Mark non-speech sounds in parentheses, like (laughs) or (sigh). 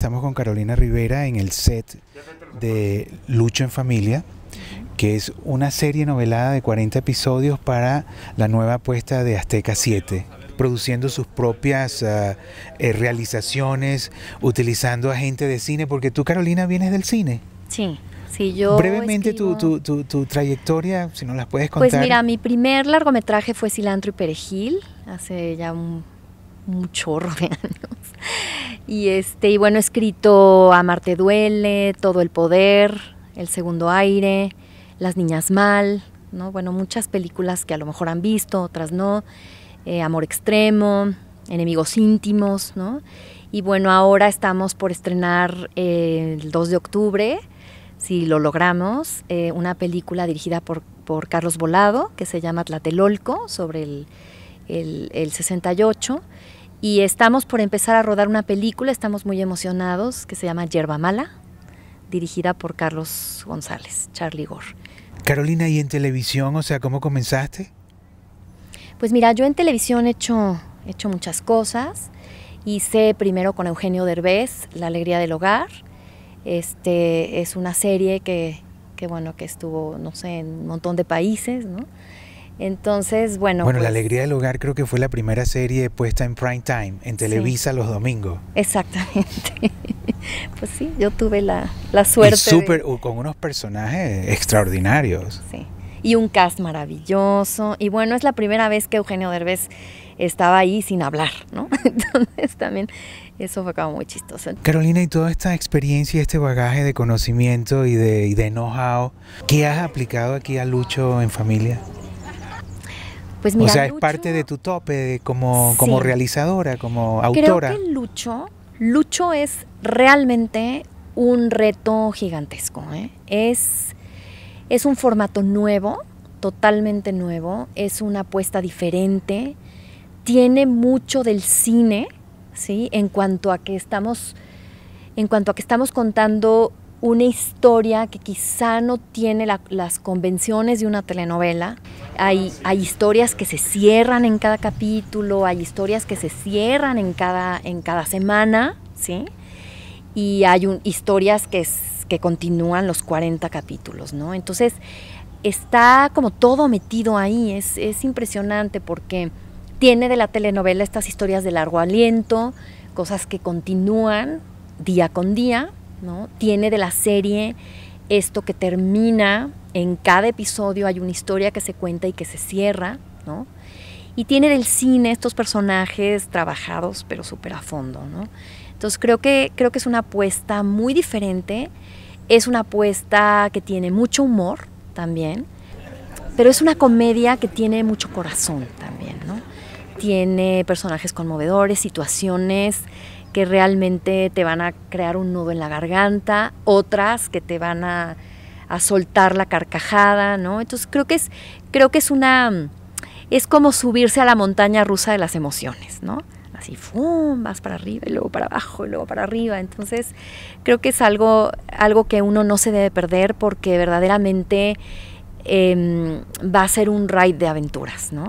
Estamos con Carolina Rivera en el set de Lucho en Familia, que es una serie novelada de 40 episodios para la nueva apuesta de Azteca 7, produciendo sus propias ah, eh, realizaciones, utilizando a gente de cine, porque tú, Carolina, vienes del cine. Sí. Sí, yo Brevemente tu, tu, trayectoria, si no las puedes pues contar. Pues mira, mi primer largometraje fue Cilantro y Perejil, hace ya un, un chorro de (laughs) años. Y este, y bueno, he escrito Amarte duele, Todo el poder, El segundo aire, Las niñas mal, ¿no? Bueno, muchas películas que a lo mejor han visto, otras no. Eh, Amor extremo, Enemigos íntimos, ¿no? Y bueno, ahora estamos por estrenar eh, el 2 de octubre, si lo logramos, eh, una película dirigida por, por, Carlos Volado que se llama Tlatelolco sobre el, el 68. Y estamos por empezar a rodar una película, estamos muy emocionados, que se llama Yerba Mala, dirigida por Carlos González, Charlie Gore. Carolina, ¿y en televisión? O sea, ¿cómo comenzaste? Pues mira, yo en televisión he hecho, hecho muchas cosas. Hice primero con Eugenio Derbez, La Alegría del Hogar. Este, es una serie que, que, bueno, que estuvo, no sé, en un montón de países, ¿no? Entonces, bueno. Bueno, La pues Alegría del Hogar creo que fue la primera serie puesta en prime time, en Televisa los domingos. Exactamente. (laughs) pues sí, yo tuve la, la suerte. super, con unos personajes extraordinarios. Sí. Y un cast maravilloso. Y bueno, es la primera vez que Eugenio Derbez estaba ahí sin hablar, ¿no? (laughs) Entonces también eso fue muy chistoso. Carolina, y toda esta experiencia, este bagaje de conocimiento y de, y de know-how, ¿qué has aplicado aquí a Lucho en familia? Pues o sea, es parte de tu tope como, como realizadora, como autora. Creo que Lucho, es realmente un reto gigantesco. ¿eh? Es, es un formato nuevo, totalmente nuevo, es una apuesta diferente, tiene mucho del cine, ¿sí? En cuanto a que estamos, en cuanto a que estamos contando una historia que quizá no tiene las convenciones de una telenovela. Ah, hay, historias que se cierran en cada capítulo, hay historias que se cierran en cada, en cada semana, ¿sí? Y hay historias que, continúan los 40 capítulos, ¿no? Entonces, está como todo metido ahí, es impresionante porque tiene de la telenovela estas historias de largo aliento, cosas que continúan día con día, tiene de la serie esto que termina, en cada episodio hay una historia que se cuenta y que se cierra, ¿no? Y tiene del cine estos personajes trabajados, pero súper a fondo, ¿no? Entonces creo que, creo que es una apuesta muy diferente, es una apuesta que tiene mucho humor también, pero es una comedia que tiene mucho corazón también, Tiene personajes conmovedores, situaciones que realmente te van a crear un nudo en la garganta, otras que te van a, a soltar la carcajada, ¿no? Entonces creo que es, creo que es una, es como subirse a la montaña rusa de las emociones, ¿no? Así, ¡fum! vas para arriba y luego para abajo y luego para arriba. Entonces, creo que es algo, algo que uno no se debe perder porque verdaderamente em, va a ser un ride de aventuras, ¿no?